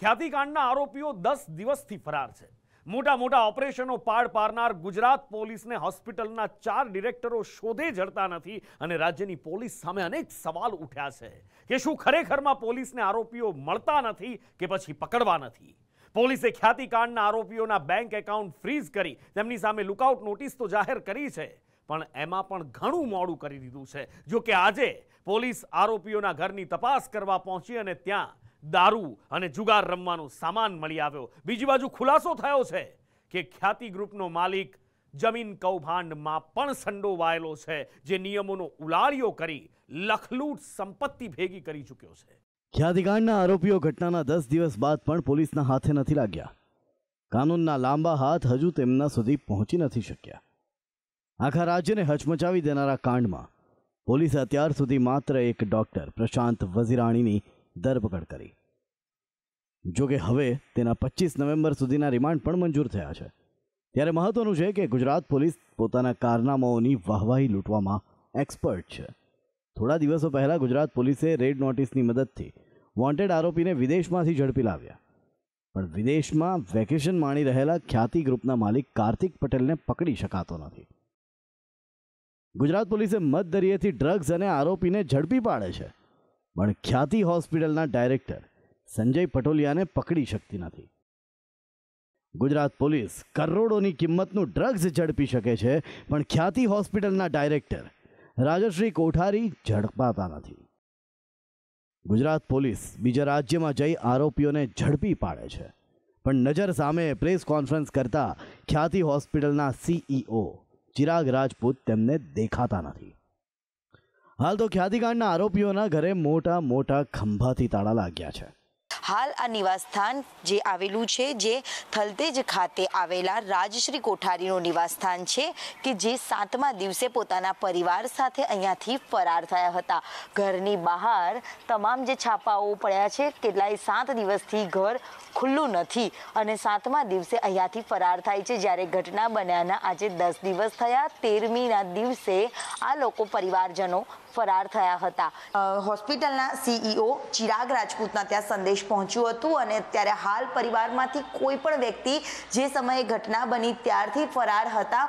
ખ્યાતિકાંડના આરોપીઓ દસ દિવસથી ફરાર છે મોટા મોટા ઓપરેશનો પાડ પારનાર ગુજરાત પોલીસને હોસ્પિટલના ચાર ડિરેક્ટરો શોધે જડતા નથી અને રાજ્યની પોલીસ સામે અનેક સવાલ ઉઠ્યા છે કે શું ખરેખરમાં પોલીસને આરોપીઓ મળતા નથી કે પછી પકડવા નથી પોલીસે ખ્યાતિકાંડના આરોપીઓના બેંક એકાઉન્ટ ફ્રીઝ કરી તેમની સામે લુકઆઉટ નોટિસ તો જાહેર કરી છે પણ એમાં પણ ઘણું મોડું કરી દીધું છે જો કે આજે પોલીસ આરોપીઓના ઘરની તપાસ કરવા પહોંચી અને ત્યાં દારૂ અને જુગાર રમવાનું સામાન મળી આવ્યો બીજી બાજુ ખુલાસો થયો છે કે ખ્યાતિ ગ્રુપનો માલિક જમીન કૌભાંડમાં પણ સંડોવાયેલો છે જે નિયમોનો ઉલાળીઓ કરી લખલૂટ સંપત્તિ ભેગી કરી ચૂક્યો છે ખ્યાતિકાંડના આરોપીઓ ઘટનાના દસ દિવસ બાદ પણ પોલીસના હાથે નથી લાગ્યા કાનૂનના લાંબા હાથ હજુ તેમના સુધી પહોંચી નથી શક્યા આખા રાજ્યને હચમચાવી દેનારા કાંડમાં પોલીસે અત્યાર સુધી માત્ર એક ડોક્ટર પ્રશાંત વઝીરાણીની ધરપકડ કરી જોકે હવે તેના પચીસ નવેમ્બર સુધીના રિમાન્ડ પણ મંજૂર થયા છે ત્યારે મહત્વનું છે કે ગુજરાત પોલીસ પોતાના કારનામાઓની વાહવાહી લૂંટવામાં એક્સપર્ટ છે થોડા દિવસો પહેલાં ગુજરાત પોલીસે રેડ નોટિસની મદદથી વોન્ટેડ આરોપીને વિદેશમાંથી ઝડપી લાવ્યા પણ વિદેશમાં વેકેશન માણી રહેલા ખ્યાતિ ગ્રુપના માલિક કાર્તિક પટેલને પકડી શકાતો નથી ગુજરાત પોલીસે મત ડ્રગ્સ અને આરોપીને ઝડપી પાડે છે પણ ખ્યાતિ હોસ્પિટલના ડાયરેક્ટર સંજય પટોલિયાને પકડી શકતી નથી ગુજરાત પોલીસ કરોડોની કિંમતનું ડ્રગ્સ ઝડપી શકે છે પણ ખ્યાતિ હોસ્પિટલના ડાયરેક્ટર રાજશ્રી કોઠારી ઝડપાતા નથી ગુજરાત પોલીસ બીજા રાજ્યમાં જઈ આરોપીઓને ઝડપી પાડે છે પણ નજર સામે પ્રેસ કોન્ફરન્સ કરતા ખ્યાતિ હોસ્પિટલના સીઈઓ ચિરાગ રાજપૂત તેમને દેખાતા નથી હાલ તો ખ્યાતિકાંડના આરોપીઓના ઘરે મોટા મોટા ખંભાથી તાળા લાગ્યા છે હાલ આ નિવાસસ્થાન જે આવેલું છે જે થલતેજ ખાતે આવેલા રાજશ્રી કોઠારીનું નિવાસસ્થાન છે કે જે સાતમા દિવસે પોતાના પરિવાર સાથે અહીંયાથી ફરાર થયા હતા ઘરની બહાર તમામ જે છાપાઓ પડ્યા છે કેટલાય સાત દિવસથી ઘર ખુલ્લું નથી અને સાતમા દિવસે અહીંયાથી ફરાર થાય છે જ્યારે ઘટના બન્યાના આજે દસ દિવસ થયા તેરમીના દિવસે આ લોકો પરિવારજનો ફરાર થયા હતા હોસ્પિટલના સીઈઓ e ચિરાગ રાજપૂતના ત્યાં સંદેશ પહોંચ્યું હતું અને ત્યારે હાલ પરિવારમાંથી કોઈ પણ વ્યક્તિ જે સમયે ઘટના બની ત્યારથી ફરાર હતા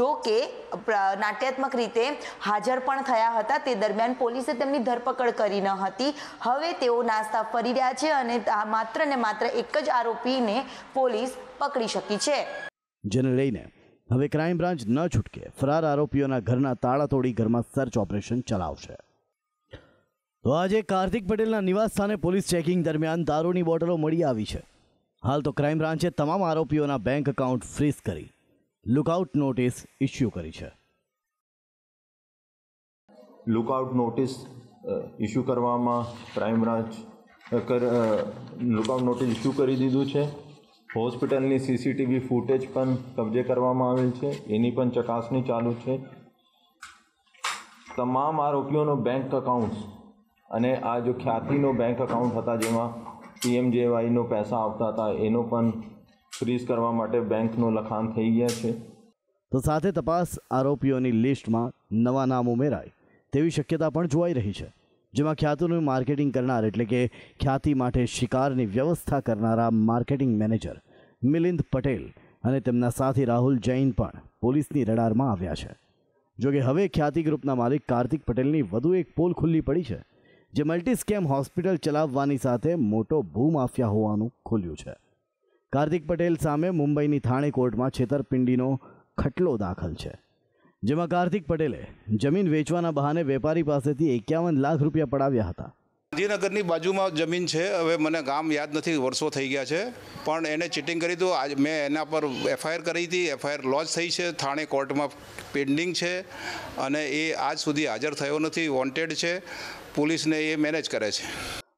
જો કે નાટ્યાત્મક રીતે હાજર પણ થયા હતા તે દરમિયાન પોલીસે તેમની ધરપકડ કરી ન હતી હવે તેઓ નાસ્તા ફરી રહ્યા છે અને માત્ર ને માત્ર એક જ આરોપીને પોલીસ પકડી શકી છે જેને લઈને હવે ક્રાઇમ બ્રાન્ચ ન છૂટકે ફરાર આરોપીઓના ઘરના તાળા તોડી ઘરમાં સર્ચ ઓપરેશન ચલાવશે તો આજે કાર્તિક પટેલના નિવાસ સ્થાને પોલીસ ચેકિંગ દરમિયાન દારૂની બોટલો મળી આવી છે હાલ તો ક્રાઇમ બ્રાન્ચે તમામ આરોપીઓના બેંક એકાઉન્ટ ફ્રીઝ કરી લુકઆઉટ નોટિસ ઇસ્યુ કરી છે લુકઆઉટ નોટિસ ઇસ્યુ કરવામાં crime branch lookout notice issue કરી દીધું છે હોસ્પિટલની સીસીટીવી ફૂટેજ પણ કબજે કરવામાં આવેલ છે એની પણ ચકાસણી ચાલુ છે તમામ આરોપીઓનો બેંક અકાઉન્ટ્સ અને આ જો ખ્યાતિનો બેંક અકાઉન્ટ હતા જેમાં પીએમજેવાયનો પૈસા આવતા હતા એનો પણ ફ્રીઝ કરવા માટે બેંકનું લખાણ થઈ ગયા છે તો સાથે તપાસ આરોપીઓની લિસ્ટમાં નવા નામ ઉમેરાય તેવી શક્યતા પણ જોવાઈ રહી છે જેમાં ખ્યાતિનું માર્કેટિંગ કરનાર એટલે કે ખ્યાતિ માટે શિકારની વ્યવસ્થા કરનારા માર્કેટિંગ મેનેજર મિલિંદ પટેલ અને તેમના સાથી રાહુલ જૈન પણ પોલીસની રડારમાં આવ્યા છે જોકે હવે ખ્યાતિ ગ્રુપના માલિક કાર્તિક પટેલની વધુ એક પોલ ખુલ્લી પડી છે જે મલ્ટી સ્કેમ હોસ્પિટલ ચલાવવાની સાથે મોટો ભૂમાફિયા હોવાનું ખુલ્યું છે કાર્તિક પટેલ સામે મુંબઈની થાણે કોર્ટમાં છેતરપિંડીનો ખટલો દાખલ છે જેમાં કાર્તિક પટેલે જમીન વેચવાના બહાને વેપારી પાસેથી એકાવન લાખ રૂપિયા પડાવ્યા હતા ગાંધીનગરની બાજુમાં જમીન છે હવે મને ગામ યાદ નથી વર્ષો થઈ ગયા છે પણ એને ચીટિંગ કરી હતું આજ મેં એના પર એફઆઈઆર કરી હતી એફઆઈઆર લોન્ચ થઈ છે થાણે કોર્ટમાં પેન્ડિંગ છે અને એ આજ સુધી હાજર થયો નથી વોન્ટેડ છે પોલીસને એ મેનેજ કરે છે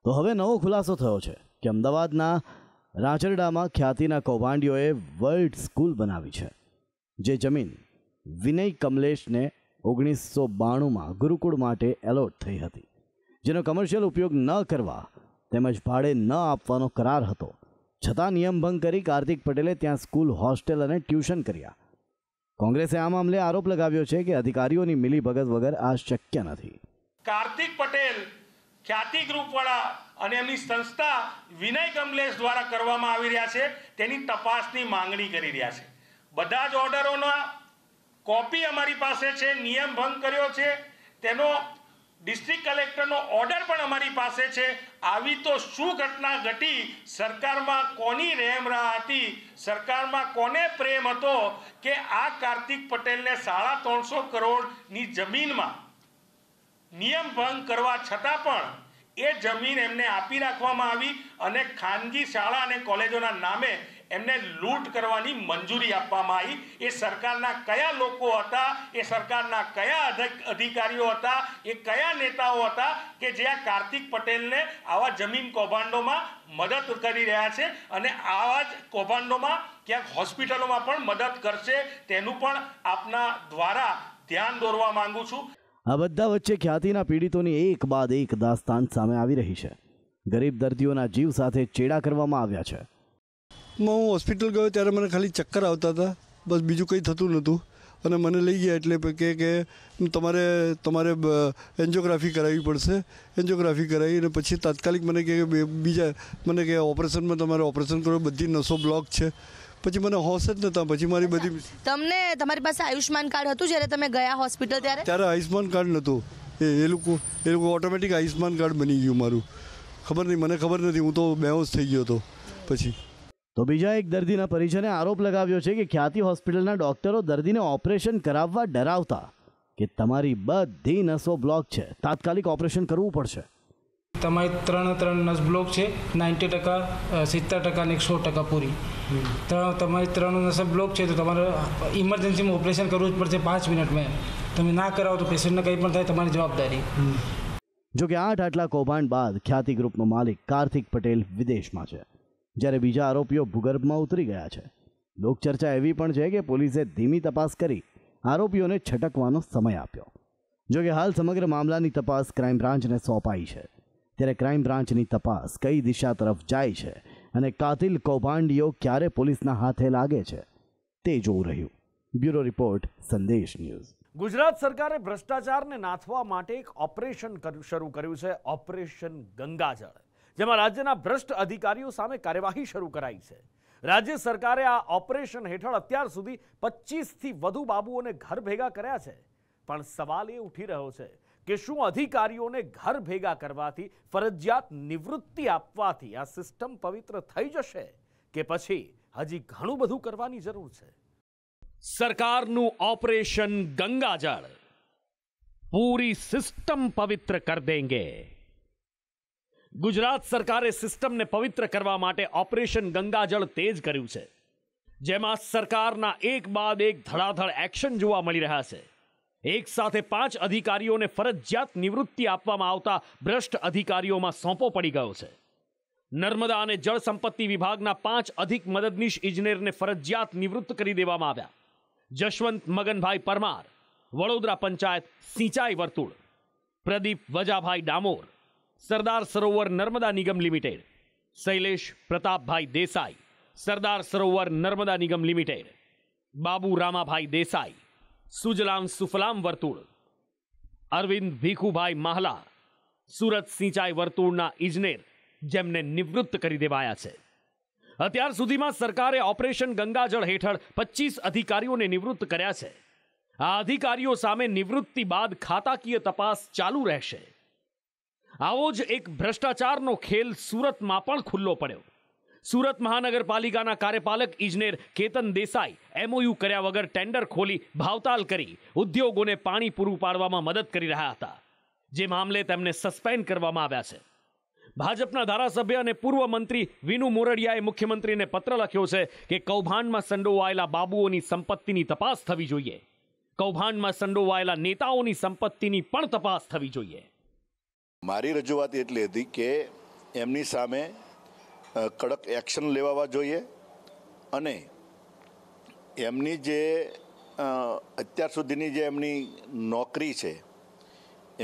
તો હવે નવો ખુલાસો થયો છે કે અમદાવાદના રાંચરડામાં ખ્યાતિના કૌભાંડીઓએ વર્લ્ડ સ્કૂલ બનાવી છે જે જમીન વિનય કમલેશને ઓગણીસો બાણુંમાં ગુરુકુળ માટે એલોટ થઈ હતી જેનો કમર્શિયલ ઉપયોગ ન કરવા તેમજ ભાડે ન આપવાનો કરાર હતો છતાં નિયમભંગ કરી કાર્તિક પટેલે ત્યાં સ્કૂલ હોસ્ટેલ અને ટ્યુશન કર્યા કોંગ્રેસે આ મામલે આરોપ લગાવ્યો છે કે અધિકારીઓની મિલીભગત વગર આ શક્ય નથી કાર્તિક પટેલ ખ્યાતિ ગ્રુપવાળા અને એમની સંસ્થા વિનય કમલેશ દ્વારા કરવામાં આવી રહ્યા છે તેની તપાસની માંગણી કરી રહ્યા છે બધા જ ઓર્ડરોના કોપી અમારી પાસે છે નિયમ ભંગ કર્યો છે તેનો ડિસ્ટ્રિક્ટ કલેક્ટરનો ઓર્ડર પણ અમારી પાસે છે આવી તો શું ઘટના ઘટી સરકારમાં કોની રહેમ રાહ હતી સરકારમાં કોને પ્રેમ હતો કે આ કાર્તિક પટેલને સાડા ત્રણસો કરોડની જમીનમાં નિયમ ભંગ કરવા છતાં પણ એ જમીન એમને આપી રાખવામાં આવી અને ખાનગી શાળા અને કોલેજોના નામે એમને લૂંટ કરવાની મંજૂરી આપવામાં આવી એ સરકારના કયા લોકો હતા એ સરકારના કયા અધિકારીઓ હતા એ કયા નેતાઓ હતા કે જે આ કાર્તિક પટેલને આવા જમીન કૌભાંડોમાં મદદ કરી રહ્યા છે અને આવા જ કૌભાંડોમાં ક્યાંક હોસ્પિટલોમાં પણ મદદ કરશે તેનું પણ આપના દ્વારા ધ્યાન દોરવા માંગુ છું આ બધા વચ્ચે ખ્યાતિના પીડિતોની એક બાદ એક દાસ્તાન સામે આવી રહી છે ગરીબ દર્દીઓના જીવ સાથે ચેડા કરવામાં આવ્યા છે હું હોસ્પિટલ ગયો ત્યારે મને ખાલી ચક્કર આવતા હતા બસ બીજું કંઈ થતું નહોતું અને મને લઈ ગયા એટલે કે કે તમારે તમારે એન્જિયોગ્રાફી કરાવવી પડશે એન્જિયોગ્રાફી કરાવી અને પછી તાત્કાલિક મને કે બીજા મને કે ઓપરેશનમાં તમારે ઓપરેશન કરો બધી નસો બ્લોક છે પછી મને હોશ જ નહોતા પછી મારી બધી તમને તમારી પાસે આયુષ્માન કાર્ડ હતું જ્યારે તમે ગયા હોસ્પિટલ ત્યારે ત્યારે આયુષ્માન કાર્ડ નહોતું એ એ લોકો એ લોકો ઓટોમેટિક આયુષ્માન કાર્ડ બની ગયું મારું ખબર નહીં મને ખબર નથી હું તો બેહોશ થઈ ગયો હતો પછી તો બીજા એક દર્દીના પરિજને આરોપ લગાવ્યો છે કે ખ્યાતિ હોસ્પિટલના ડોક્ટરો દર્દીને ઓપરેશન કરાવવા ડરાવતા કે તમારી બધી નસો બ્લોક છે તાત્કાલિક ઓપરેશન કરવું પડશે તમારી ત્રણ ત્રણ નસ બ્લોક છે નાઇન્ટી ટકા સિત્તેર ટકા ને સો ટકા પૂરી ત્રણ તમારી ત્રણ નસ બ્લોક છે તો તમારે ઇમરજન્સીમાં ઓપરેશન કરવું જ પડશે પાંચ મિનિટમાં તમે ના કરાવો તો પેશન્ટને કંઈ પણ થાય તમારી જવાબદારી જોકે આઠ આટલા કૌભાંડ બાદ ખ્યાતિ ગ્રુપનો માલિક કાર્તિક પટેલ વિદેશમાં છે જ્યારે બીજા આરોપીઓ ભૂગર્ભમાં ઉતરી ગયા છે લોકચર્ચા એવી પણ છે કે પોલીસે ધીમી તપાસ કરી આરોપીઓને છટકવાનો સમય આપ્યો જોકે હાલ સમગ્ર મામલાની તપાસ ક્રાઇમ બ્રાન્ચને સોંપાઈ છે ત્યારે ક્રાઇમ બ્રાન્ચની તપાસ કઈ દિશા તરફ જાય છે અને કાતિલ કૌભાંડીઓ ક્યારે પોલીસના હાથે લાગે છે તે જોવું રહ્યું bureau report Sandesh news Gujarat સરકારે ભ્રષ્ટાચારને નાથવા માટે એક ઓપરેશન શરૂ કર્યું છે ઓપરેશન ગંગાજળ જેમાં રાજ્યના ભ્રષ્ટ અધિકારીઓ સામે કાર્યવાહી શરૂ કરાઈ છે રાજ્ય સરકારે આ ઓપરેશન હેઠળ અત્યાર સુધી પચીસથી વધુ બાબુઓને ઘર ભેગા કર્યા છે પણ સવાલ એ ઉઠી રહ્યો છે કે શું અધિકારીઓને ઘર ભેગા કરવાથી ફરજિયાત નિવૃત્તિ આપવાથી આ સિસ્ટમ પવિત્ર થઈ જશે કે પછી હજી ઘણું બધું કરવાની જરૂર છે સરકારનું ઓપરેશન ગંગાજળ પૂરી સિસ્ટમ પવિત્ર કર દેંગે ગુજરાત સરકારે સિસ્ટમને પવિત્ર કરવા માટે ઓપરેશન ગંગાજળ તેજ કર્યું છે જેમાં સરકારના એક બાદ એક ધડાધડ એક્શન જોવા મળી રહ્યા છે એક સાથે પાંચ અધિકારીઓને ફરજિયાત નિવૃત્તિ આપવામાં આવતા ભ્રષ્ટ અધિકારીઓમાં સોંપો પડી ગયો છે નર્મદા અને જળ સંપત્તિ વિભાગના પાંચ અધિક મદદનીશ ઇજનેરને ફરજિયાત નિવૃત્ત કરી દેવામાં આવ્યા જશવંત મગનભાઈ પરમાર વડોદરા પંચાયત સિંચાઈ વર્તુળ પ્રદીપ વજાભાઈ ડામોર સરદાર સરોવર નર્મદા નિગમ લિમિટેડ શૈલેષ પ્રતાપભાઈ દેસાઈ સરદાર સરોવર નર્મદા નિગમ લિમિટેડ બાબુ રામાભાઈ દેસાઈ સુજલામ સુફલામ વર્તુળ અરવિંદ ભીખુભાઈ માહલા સુરત સિંચાઈ વર્તુળના ઇજનેર જેમને નિવૃત્ત કરી દેવાયા છે અત્યાર સુધીમાં સરકારે ઓપરેશન ગંગાજળ હેઠળ પચીસ અધિકારીઓને નિવૃત્ત કર્યા છે આ અધિકારીઓ સામે નિવૃત્તિ બાદ ખાતાકીય તપાસ ચાલુ રહેશે આવો જ એક ભ્રષ્ટાચારનો ખેલ સુરતમાં પણ ખુલ્લો પડ્યો સુરત મહાનગરપાલિકાના કાર્યપાલક ઇજનેર કેતન દેસાઈ એમઓયુ કર્યા વગર ટેન્ડર ખોલી ભાવતાલ કરી ઉદ્યોગોને પાણી પૂરું પાડવામાં મદદ કરી રહ્યા હતા જે મામલે તેમને સસ્પેન્ડ કરવામાં આવ્યા છે ભાજપના ધારાસભ્ય અને પૂર્વ મંત્રી વિનુ મોરડિયાએ મુખ્યમંત્રીને પત્ર લખ્યો છે કે કૌભાંડમાં સંડોવાયેલા બાબુઓની સંપત્તિની તપાસ થવી જોઈએ કૌભાંડમાં સંડોવાયેલા નેતાઓની સંપત્તિની પણ તપાસ થવી જોઈએ મારી રજૂઆત એટલી હતી કે એમની સામે કડક એક્શન લેવા જોઈએ અને એમની જે અત્યાર સુધીની જે એમની નોકરી છે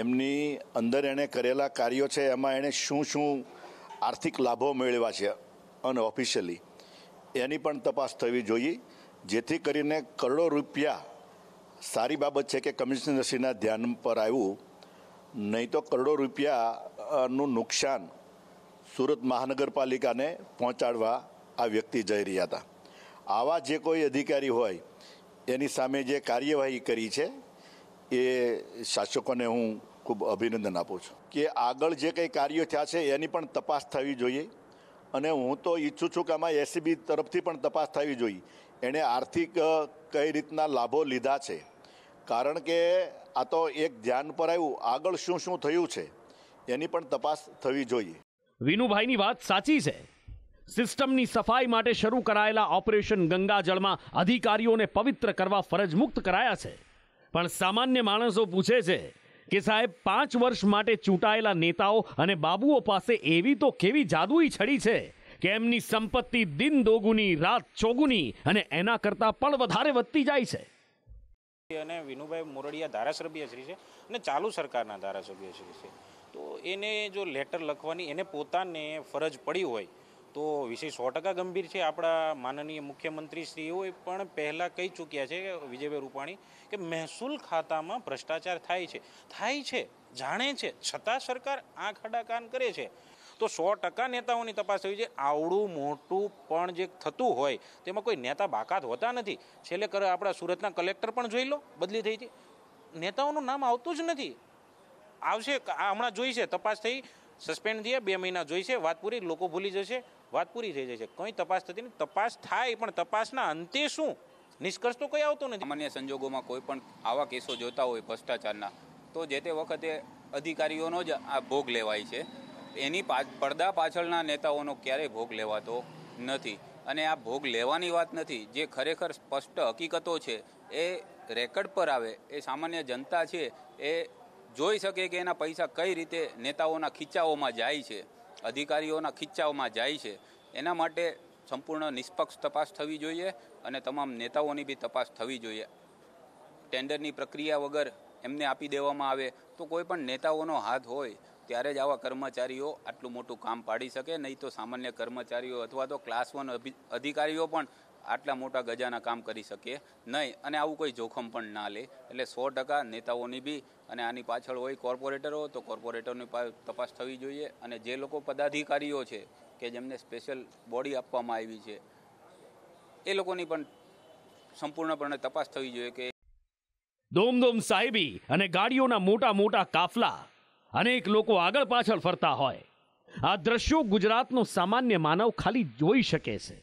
એમની અંદર એણે કરેલા કાર્યો છે એમાં એણે શું શું આર્થિક લાભો મેળવ્યા છે અને ઓફિશિયલી એની પણ તપાસ થવી જોઈએ જેથી કરીને કરોડો રૂપિયા સારી બાબત છે કે કમિશનરશ્રીના ધ્યાન પર આવ્યું નહીં તો કરોડો રૂપિયાનું નુકસાન સુરત મહાનગરપાલિકાને પહોંચાડવા આ વ્યક્તિ જઈ રહ્યા હતા આવા જે કોઈ અધિકારી હોય એની સામે જે કાર્યવાહી કરી છે એ શાસકોને હું ખૂબ અભિનંદન આપું છું કે આગળ જે કંઈ કાર્યો થયા છે એની પણ તપાસ થવી જોઈએ અને હું તો ઈચ્છું છું કે આમાં એસીબી તરફથી પણ તપાસ થવી જોઈએ એણે આર્થિક કઈ રીતના લાભો લીધા છે કારણ કે આ તો એક ધ્યાન પર આવ્યું આગળ શું શું થયું છે એની પણ તપાસ થવી જોઈએ વિનુભાઈની વાત સાચી છે સિસ્ટમની સફાઈ માટે શરૂ કરાયેલા ઓપરેશન ગંગાજળમાં અધિકારીઓને પવિત્ર કરવા ફરજ મુક્ત કરાયા છે પણ સામાન્ય માણસો પૂછે છે કે સાહેબ પાંચ વર્ષ માટે ચૂંટાયેલા નેતાઓ અને બાબુઓ પાસે એવી તો કેવી જાદુઈ છડી છે કે એમની સંપત્તિ દિન દોગુની રાત ચોગુની અને એના કરતાં પણ વધારે વધતી જાય છે અને વિનુભાઈ મોરડિયા શ્રી છે અને ચાલુ સરકારના ધારાસભ્ય શ્રી છે તો એને જો લેટર લખવાની એને પોતાને ફરજ પડી હોય તો વિષય સો ટકા ગંભીર છે આપણા માનનીય મુખ્યમંત્રી શ્રીઓએ પણ પહેલાં કહી ચૂક્યા છે વિજયભાઈ રૂપાણી કે મહેસૂલ ખાતામાં ભ્રષ્ટાચાર થાય છે થાય છે જાણે છે છતાં સરકાર આંખ અડાકાન કરે છે તો સો ટકા નેતાઓની તપાસ થવી જોઈએ આવડું મોટું પણ જે થતું હોય તેમાં કોઈ નેતા બાકાત હોતા નથી છેલ્લે કરે આપણા સુરતના કલેક્ટર પણ જોઈ લો બદલી થઈ છે નેતાઓનું નામ આવતું જ નથી આવશે હમણાં જોઈ છે તપાસ થઈ સસ્પેન્ડ થયા બે મહિના જોઈ છે વાત પૂરી લોકો ભૂલી જશે વાત પૂરી થઈ જશે કંઈ તપાસ થતી નહીં તપાસ થાય પણ તપાસના અંતે શું નિષ્કર્ષ તો કોઈ આવતો નથી સામાન્ય સંજોગોમાં કોઈ પણ આવા કેસો જોતા હોય ભ્રષ્ટાચારના તો જે તે વખતે અધિકારીઓનો જ આ ભોગ લેવાય છે એની પડદા પાછળના નેતાઓનો ક્યારેય ભોગ લેવાતો નથી અને આ ભોગ લેવાની વાત નથી જે ખરેખર સ્પષ્ટ હકીકતો છે એ રેકર્ડ પર આવે એ સામાન્ય જનતા છે એ જોઈ શકે કે એના પૈસા કઈ રીતે નેતાઓના ખિચ્ચાઓમાં જાય છે અધિકારીઓના ખિચ્ચાઓમાં જાય છે એના માટે સંપૂર્ણ નિષ્પક્ષ તપાસ થવી જોઈએ અને તમામ નેતાઓની બી તપાસ થવી જોઈએ ટેન્ડરની પ્રક્રિયા વગર એમને આપી દેવામાં આવે તો કોઈ પણ નેતાઓનો હાથ હોય ત્યારે જ આવા કર્મચારીઓ આટલું મોટું કામ પાડી શકે નહીં તો સામાન્ય કર્મચારીઓ અથવા તો ક્લાસ વન અધિકારીઓ પણ આટલા મોટા ગજાના કામ કરી શકીએ નહીં અને આવું કોઈ જોખમ પણ ના લે એટલે સો ટકા નેતાઓની બી અને આની પાછળ હોય કોર્પોરેટરો તો કોર્પોરેટરની તપાસ થવી જોઈએ અને જે લોકો પદાધિકારીઓ છે કે જેમને સ્પેશિયલ બોડી આપવામાં આવી છે એ લોકોની પણ સંપૂર્ણપણે તપાસ થવી જોઈએ કે ધોમધોમ સાહેબી અને ગાડીઓના મોટા મોટા કાફલા અનેક લોકો આગળ પાછળ ફરતા હોય આ દ્રશ્યો ગુજરાતનો સામાન્ય માનવ ખાલી જોઈ શકે છે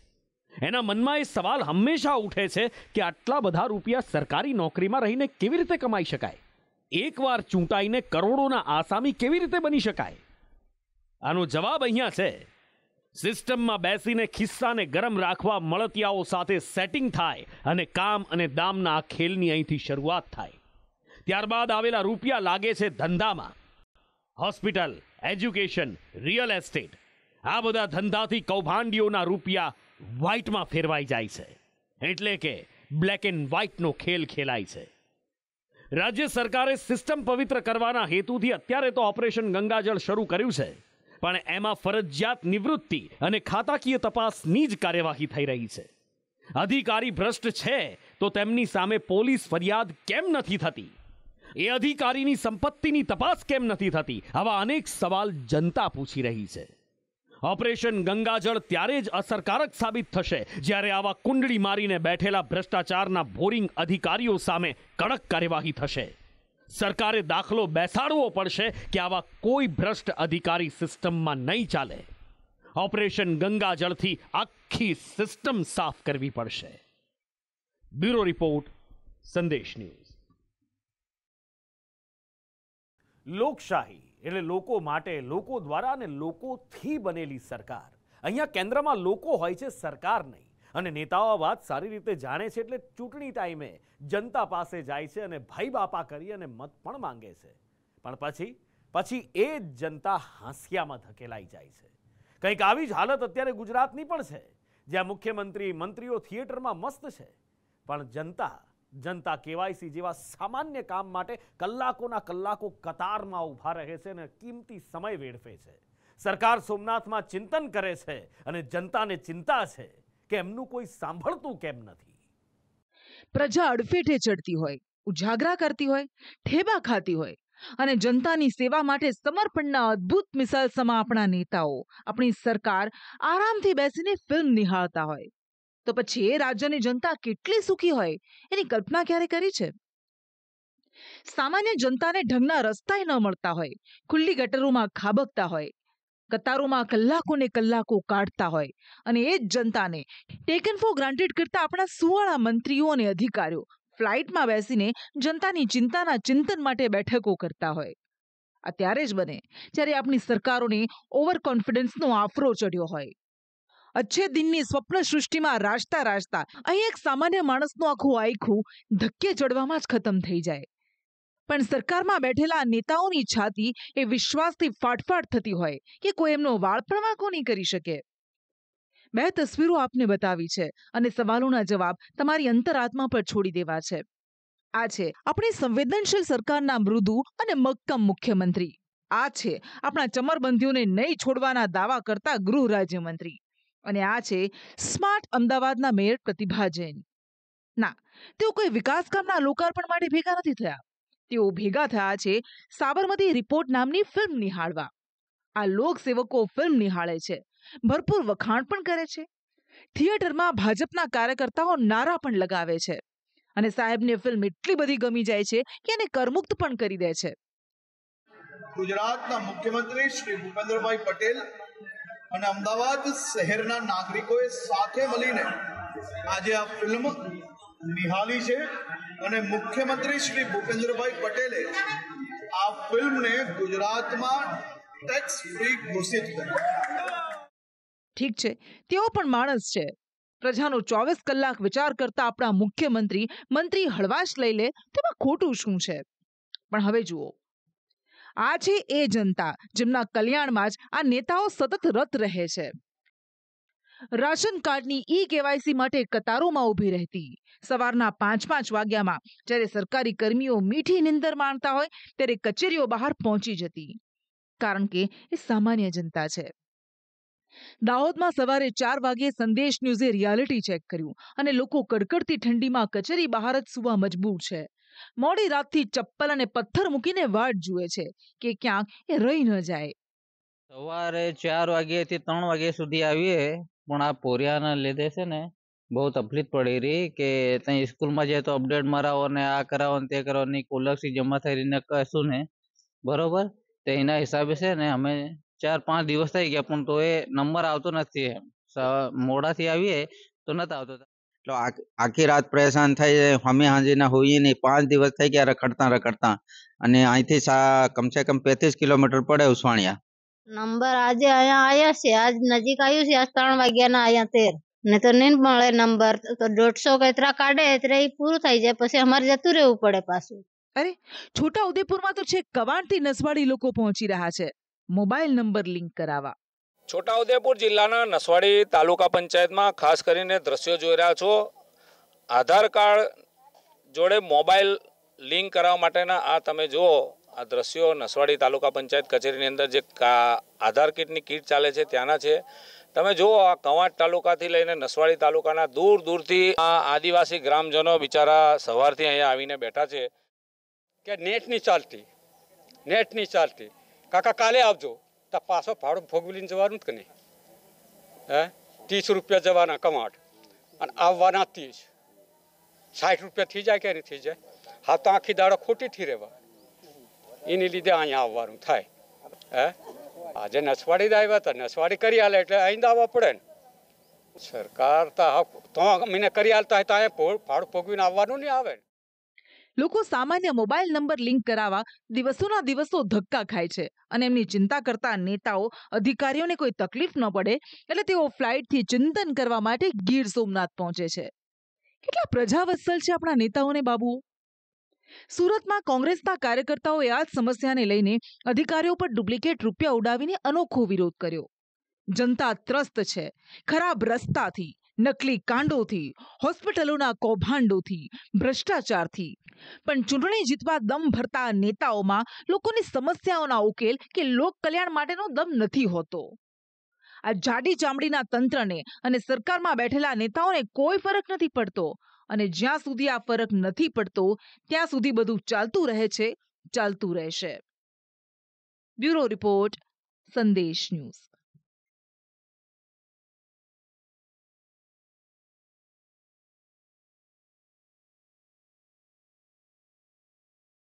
એના મનમાં એ સવાલ હંમેશા ઉઠે છે કે આટલા બધા રૂપિયા સરકારી નોકરીમાં રહીને કેવી રીતે કમાઈ શકાય એકવાર ચૂંટાઈને કરોડોના આસામી કેવી રીતે બની શકાય આનો જવાબ અહીંયા છે સિસ્ટમમાં બેસીને ખિસ્સાને ગરમ રાખવા મળતિયાઓ સાથે સેટિંગ થાય અને કામ અને દામના આ ખેલની અહીંથી શરૂઆત થાય ત્યારબાદ આવેલા રૂપિયા લાગે છે ધંધામાં હોસ્પિટલ એજ્યુકેશન રિયલ એસ્ટેટ આ બધા ધંધાથી કૌભાંડીઓના રૂપિયા વ્હાઇટમાં ફેરવાઈ જાય છે એટલે કે બ્લેક એન્ડ વ્હાઇટનો ખેલ ખેલાય છે રાજ્ય સરકારે સિસ્ટમ પવિત્ર કરવાના હેતુથી અત્યારે તો ઓપરેશન ગંગાજળ શરૂ કર્યું છે પણ એમાં ફરજિયાત નિવૃત્તિ અને ખાતાકીય તપાસની જ કાર્યવાહી થઈ રહી છે અધિકારી ભ્રષ્ટ છે તો તેમની સામે પોલીસ ફરિયાદ કેમ નથી થતી એ અધિકારીની સંપત્તિની તપાસ કેમ નથી થતી આવા અનેક સવાલ જનતા પૂછી રહી છે ઓપરેશન ગંગાજળ ત્યારે જ અસરકારક સાબિત થશે જ્યારે આવા કુંડળી મારીને બેઠેલા ભ્રષ્ટાચારના બોરિંગ અધિકારીઓ સામે કડક કાર્યવાહી થશે સરકારે દાખલો બેસાડવો પડશે કે આવા કોઈ ભ્રષ્ટ અધિકારી સિસ્ટમમાં નહીં ચાલે ઓપરેશન ગંગાજળથી આખી સિસ્ટમ સાફ કરવી પડશે બ્યુરો રિપોર્ટ સંદેશ ન્યૂઝ લોકશાહી એટલે લોકો માટે લોકો દ્વારા અને લોકોથી બનેલી સરકાર અહીંયા કેન્દ્રમાં લોકો હોય છે સરકાર નહીં અને નેતાઓ વાત સારી રીતે જાણે છે એટલે ચૂંટણી ટાઈમે જનતા પાસે જાય છે અને ભાઈ બાપા કરી અને મત પણ માંગે છે પણ પછી પછી એ જ જનતા હાંસિયામાં ધકેલાઈ જાય છે કંઈક આવી જ હાલત અત્યારે ગુજરાતની પણ છે જ્યાં મુખ્યમંત્રી મંત્રીઓ થિયેટરમાં મસ્ત છે પણ જનતા જનતા કેવાયસી જેવા સામાન્ય કામ માટે કલાકોના કલાકો કતારમાં ઊભા રહે છે અને કિંમતી સમય વેડફે છે સરકાર સોમનાથમાં ચિંતન કરે છે અને જનતાને ચિંતા છે કે એમનું કોઈ સાંભળતું કેમ નથી પ્રજા અડફેટે ચડતી હોય ઉજાગરા કરતી હોય ઠેબા ખાતી હોય અને જનતાની સેવા માટે સમર્પણના અદ્ભુત મિસાલ સમા આપણા નેતાઓ આપણી સરકાર આરામથી બેસીને ફિલ્મ નિહાળતા હોય તો પછી એ રાજ્યની જનતા કેટલી સુખી હોય એની કલ્પના ક્યારે કરી છે સામાન્ય જનતાને ઢંગના રસ્તાય ન મળતા હોય ખુલ્લી ગટરોમાં ખાબકતા હોય કતારોમાં કલાકો ને કલાકો કાઢતા હોય અને એ જ જનતાને ટેકન ફોર ગ્રાન્ટેડ કરતા આપણા સુવાળા મંત્રીઓ અને અધિકારીઓ ફ્લાઇટમાં બેસીને જનતાની ચિંતાના ચિંતન માટે બેઠકો કરતા હોય આ ત્યારે જ બને જ્યારે આપણી સરકારોને ઓવર કોન્ફિડન્સનો આફરો ચડ્યો હોય અચ્છે દિનની સ્વપ્ન સૃષ્ટિમાં રાજતા રાજતા અહીં એક સામાન્ય માણસનું આખું આખું ધક્કે ચડવામાં જ ખતમ થઈ જાય પણ સરકારમાં બેઠેલા નેતાઓની છાતી એ વિશ્વાસથી ફાટફાટ થતી હોય કે કોઈ એમનો વાળ પણ વાંકો કરી શકે બે તસવીરો આપને બતાવી છે અને સવાલોના જવાબ તમારી અંતરાત્મા પર છોડી દેવા છે આ છે આપણી સંવેદનશીલ સરકારના મૃદુ અને મક્કમ મુખ્યમંત્રી આ છે આપણા ચમરબંધીઓને નહીં છોડવાના દાવા કરતા ગૃહ રાજ્યમંત્રી અને આ છે સ્માર્ટ અમદાવાદના મેયર પ્રતિભા જૈન ના તેઓ કોઈ વિકાસ લોકાર્પણ માટે ભેગા નથી થયા તેઓ ભેગા થયા છે સાબરમતી રિપોર્ટ નામની ફિલ્મ નિહાળવા આ લોકસેવકો ફિલ્મ નિહાળે છે ભરપૂર વખાણ પણ કરે છે થિયેટરમાં ભાજપના કાર્યકર્તાઓ નારા પણ લગાવે છે અને સાહેબને ફિલ્મ એટલી બધી ગમી જાય છે કે એને કરમુક્ત પણ કરી દે છે ગુજરાતના મુખ્યમંત્રી શ્રી ભૂપેન્દ્રભાઈ પટેલ અને અમદાવાદ શહેરના નાગરિકોએ સાથે મળીને આજે આ ફિલ્મ નિહાળી છે અને મુખ્યમંત્રી શ્રી ભૂપેન્દ્રભાઈ પટેલે આ ફિલ્મને ગુજરાતમાં ટેક્સ ફ્રી ઘોષિત કરી ઠીક છે તેઓ પણ માણસ છે પ્રજાનો ચોવીસ કલાક વિચાર કરતા આપણા મુખ્યમંત્રી મંત્રી હળવાશ લઈ લે તેમાં ખોટું શું છે પણ હવે જુઓ આ છે એ જનતા જેમના કલ્યાણમાં જ આ નેતાઓ સતત રત રહે છે રાશન કાર્ડની ઈ કેવાયસી માટે કતારોમાં ઊભી રહેતી સવારના પાંચ પાંચ વાગ્યામાં જ્યારે સરકારી કર્મીઓ મીઠી નિંદર માણતા હોય ત્યારે કચેરીઓ બહાર પહોંચી જતી કારણ કે એ સામાન્ય જનતા છે દાહોદમાં સવારે ચાર વાગ્યે સંદેશ ન્યૂઝે રિયાલિટી ચેક કર્યું અને લોકો કડકડતી ઠંડીમાં કચેરી બહાર જ સુવા મજબૂર છે મોડી રાતથી ચપ્પલ અને પથ્થર મૂકીને વાટ જુએ છે કે ક્યાંક એ રહી ન જાય સવારે ચાર વાગ્યાથી ત્રણ વાગ્યા સુધી આવીએ પણ આ પોરિયાના લીધે છે ને બહુ તકલીફ પડી રહી કે ત્યાં સ્કૂલમાં જાય તો અપડેટ મરાવો ને આ કરાવો ને તે કરાવો ને કોલરશીપ જમા થઈ રહીને કશું ને બરોબર તો એના હિસાબે છે ને અમે ચાર પાંચ દિવસ થઈ ગયા પણ તો એ નંબર આવતો નથી મોડાથી આવીએ તો નથી આવતો એટલે આખી રાત પરેશાન થઈ અમે હાંજીના હોઈએ નહીં પાંચ દિવસ થઈ ગયા રખડતા રખડતા અને અહીંથી કમસે કમ પેત્રીસ કિલોમીટર પડે ઉસવાણિયા નંબર આજે અહીંયા આવ્યા છે આજ નજીક આવ્યું છે આજ ત્રણ વાગ્યાના અહીંયા તેર ને તો નહીં મળે નંબર તો દોઢસો કે કતરા કાઢે એટલે એ પૂરું થઈ જાય પછી અમારે જતું રહેવું પડે પાછું અરે છોટા ઉદેપુરમાં તો છે કવાણથી નસવાડી લોકો પહોંચી રહ્યા છે મોબાઈલ નંબર લિંક કરાવવા છોટાઉદેપુર જિલ્લાના નસવાડી તાલુકા પંચાયતમાં ખાસ કરીને દ્રશ્યો જોઈ રહ્યા છો આધાર કાર્ડ જોડે મોબાઈલ લિંક કરાવવા માટેના આ તમે જુઓ આ દ્રશ્યો નસવાડી તાલુકા પંચાયત કચેરીની અંદર જે આધાર કિટની કીટ ચાલે છે ત્યાંના છે તમે જુઓ આ કવાંટ તાલુકાથી લઈને નસવાડી તાલુકાના દૂર દૂરથી આ આદિવાસી ગ્રામજનો બિચારા સવારથી અહીંયા આવીને બેઠા છે કે નેટ નહીં ચાલતી નેટ નહીં ચાલતી કાકા કાલે આવજો તો પાછો ભાડું ભોગવીને જવાનું જ કે નહીં હે ત્રીસ રૂપિયા જવાના કમાટ અને આવવાના ત્રીસ સાઠ રૂપિયા થઈ જાય કે નહીં થઈ જાય હા તો આખી દાડો ખોટી થી રહેવા એને લીધે અહીંયા આવવાનું થાય હે આજે નસવાડી આવ્યા હતા નસવાડી કરી હાલે એટલે અહીં આવવા પડે ને સરકાર તો તો મને કરી હાલતા હોય તો અહીંયા ભાડું ભોગવીને આવવાનું નહીં આવે લોકો સામાન્ય મોબાઈલ નંબર લિંક કરાવવા દિવસોના દિવસો ધક્કા ખાય છે અને એમની ચિંતા કરતા નેતાઓ અધિકારીઓને કોઈ તકલીફ ન પડે એટલે તેઓ ફ્લાઇટથી ચિંતન કરવા માટે ગીર સોમનાથ પહોંચે છે કેટલા પ્રજાવત્સલ છે આપણા નેતાઓને બાબુઓ સુરતમાં કોંગ્રેસના કાર્યકર્તાઓએ આ જ સમસ્યાને લઈને અધિકારીઓ પર ડુપ્લિકેટ રૂપિયા ઉડાવીને અનોખો વિરોધ કર્યો જનતા ત્રસ્ત છે ખરાબ રસ્તાથી નકલી કાંડોથી હોસ્પિટલોના કૌભાંડોથી ભ્રષ્ટાચારથી પણ ચૂંટણી જીતવા દમ ભરતા નેતાઓમાં લોકોની સમસ્યાઓના ઉકેલ કે લોકકલ્યાણ માટેનો દમ નથી હોતો આ જાડી ચામડીના તંત્રને અને સરકારમાં બેઠેલા નેતાઓને કોઈ ફરક નથી પડતો અને જ્યાં સુધી આ ફરક નથી પડતો ત્યાં સુધી બધું ચાલતું રહે છે ચાલતું રહેશે બ્યુરો રિપોર્ટ સંદેશ ન્યૂઝ